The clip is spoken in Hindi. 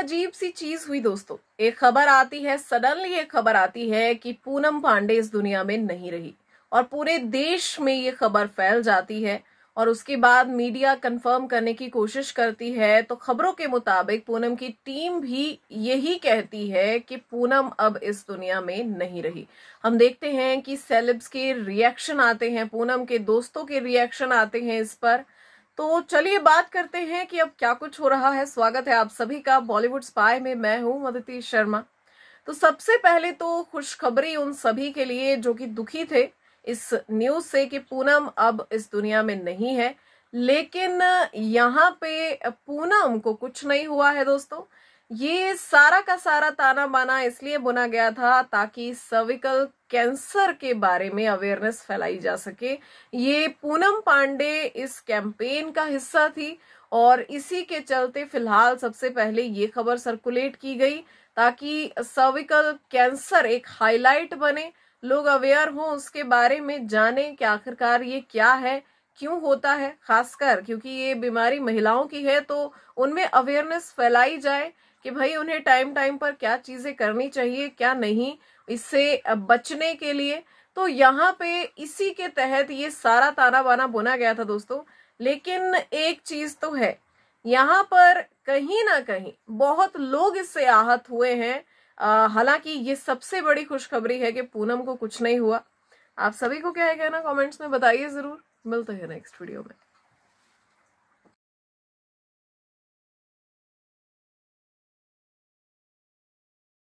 अजीब सी चीज हुई दोस्तों एक खबर आती है सडनली एक खबर आती है कि पूनम पांडे इस दुनिया में नहीं रही और पूरे देश में ये खबर फैल जाती है और उसके बाद मीडिया कंफर्म करने की कोशिश करती है तो खबरों के मुताबिक पूनम की टीम भी यही कहती है कि पूनम अब इस दुनिया में नहीं रही हम देखते हैं कि सेलिब्स के रिएक्शन आते हैं पूनम के दोस्तों के रिएक्शन आते हैं इस पर तो चलिए बात करते हैं कि अब क्या कुछ हो रहा है स्वागत है आप सभी का बॉलीवुड स्पाई में मैं हूं मदती शर्मा तो सबसे पहले तो खुशखबरी उन सभी के लिए जो कि दुखी थे इस न्यूज से कि पूनम अब इस दुनिया में नहीं है लेकिन यहाँ पे पूनम को कुछ नहीं हुआ है दोस्तों ये सारा का सारा ताना बाना इसलिए बुना गया था ताकि सर्विकल कैंसर के बारे में अवेयरनेस फैलाई जा सके ये पूनम पांडे इस कैंपेन का हिस्सा थी और इसी के चलते फिलहाल सबसे पहले ये खबर सर्कुलेट की गई ताकि सर्विकल कैंसर एक हाईलाइट बने लोग अवेयर हों उसके बारे में जाने कि आखिरकार ये क्या है क्यों होता है खासकर क्योंकि ये बीमारी महिलाओं की है तो उनमें अवेयरनेस फैलाई जाए कि भाई उन्हें टाइम टाइम पर क्या चीजें करनी चाहिए क्या नहीं इससे बचने के लिए तो यहाँ पे इसी के तहत ये सारा ताना बाना बुना गया था दोस्तों लेकिन एक चीज तो है यहाँ पर कहीं ना कहीं बहुत लोग इससे आहत हुए हैं हालांकि ये सबसे बड़ी खुशखबरी है कि पूनम को कुछ नहीं हुआ आप सभी को क्या है कहना कमेंट्स में बताइए जरूर मिलते हैं नेक्स्ट वीडियो में